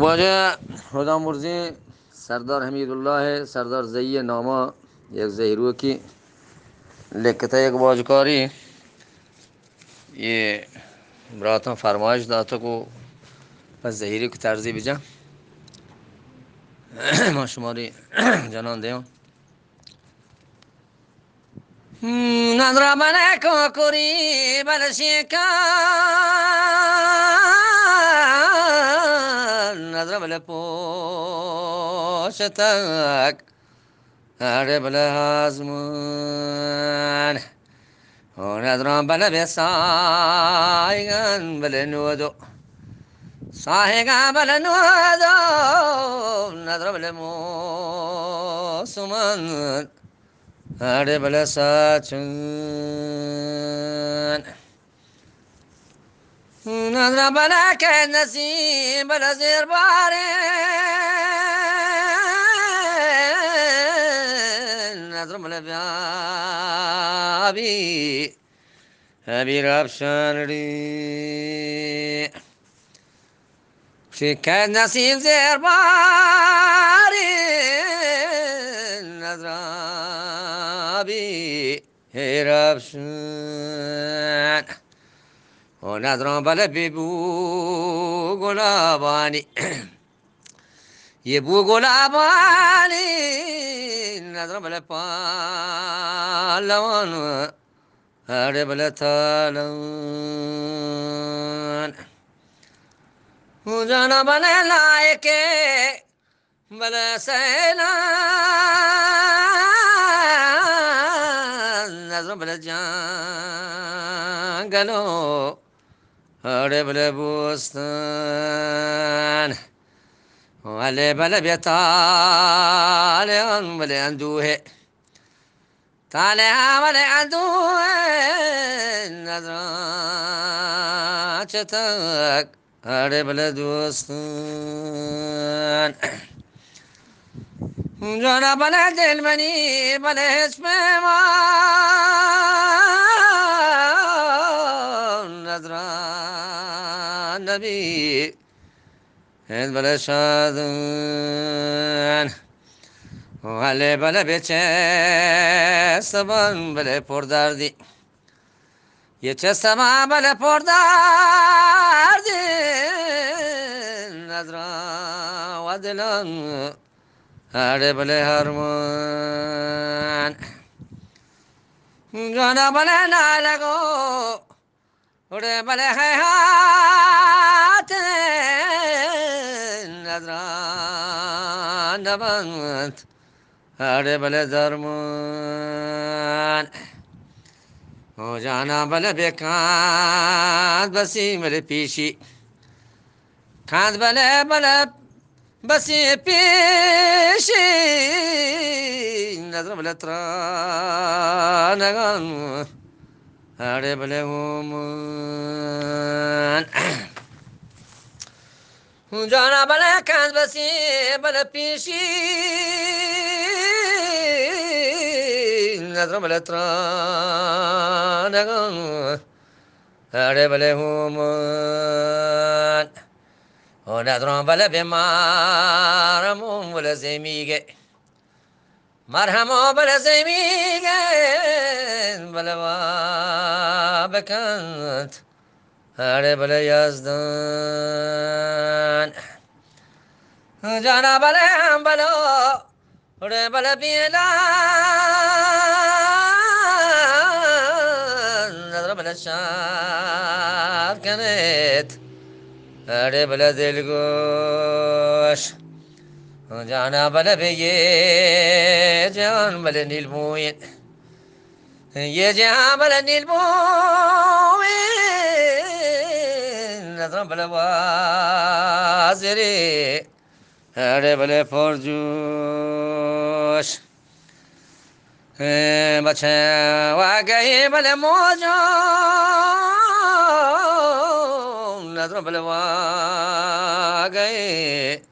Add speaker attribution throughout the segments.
Speaker 1: واجه خدا مرزی سردار حمید الله سردار زی ناما یک زهیرو کی لکتا یک واجکاری یه براتم فرمایش داتا کو پس زهیری کو ترزی بجا ما شماری جانان دیو نضربنا کوکری بلشی کار؟ نضرب لبوشتك هرب لهازمان ونضرب بلبسايغن بلنودو صاحقا بلنودو نضرب لموسمان هرب لساتشن ربنا كالنسيم الأزير باري نضرب لبيابي أبي ربشان ري في كالنسيم زير باري نضرب بي ربشان نظروں بل بے گلابانی یہ بو گلابانی نظروں بل پالوان هر بل تالوان مجانا بل لائکے بل سیلان نظروں بل جان گلو ربل بوستان ولی بل بیتالیان ولی اندوه تالیان ولی اندوه نظران چتک ربل دوستان جانا بله دل منی بله اسم من حضران نبی هل بله شادن ولی بله بچه سبان بله پردردی یه چه سما بله پردردی نظران و دلان هر بله هرمان جانا بله نالگو ملحات نظران نبند او جانا بل بکند بسی مل پیشی کند بل بل بسی پیشی نظر بل ترانگان أعرب لهم جانا بلا كاز بسي بلا بيشي نظر بلا تران أعرب لهم ونظر بلا بمار مم ولا زميقه مرهم بلا زمین بل وا بکند اره بل یزدان جانا بل هم بلا ری بل بیلا نظر بل شاد کانت هاری بل دلگوش جانا بلا بيه جان نيل موين يا جان نيل موين نظر بلا وازري هر بلا فرجوش بچه واقعی بلا موجون نظر بلا واقعی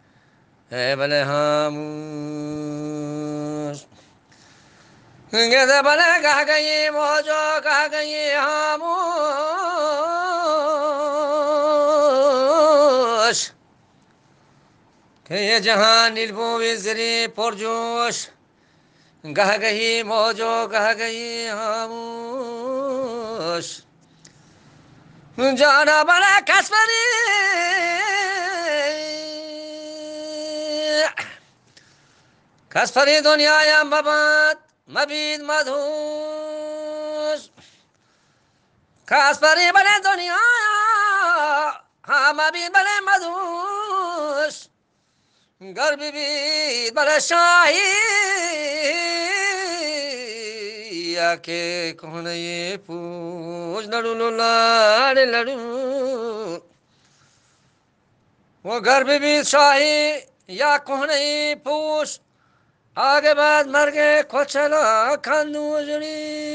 Speaker 1: Ebele hamus. Geze bana kahkayi mojo kahkayi hamuş. Keye cehan ilbu vizri porcuş. Kahkayi mojo kahkayi hamuş. Cana bana कसफरी दुनियाया मबात मबीद मधूस कसफरी बने दुनिया हाँ मबीद बने मधूस गर्भ बीद बने शाही के कौन ये पूछ लड़ू लो लाड़ लड़ू वो गर्भ बीद शाही या कोहनी पूछ آگه بعد مرگ کوچلا کندو جنی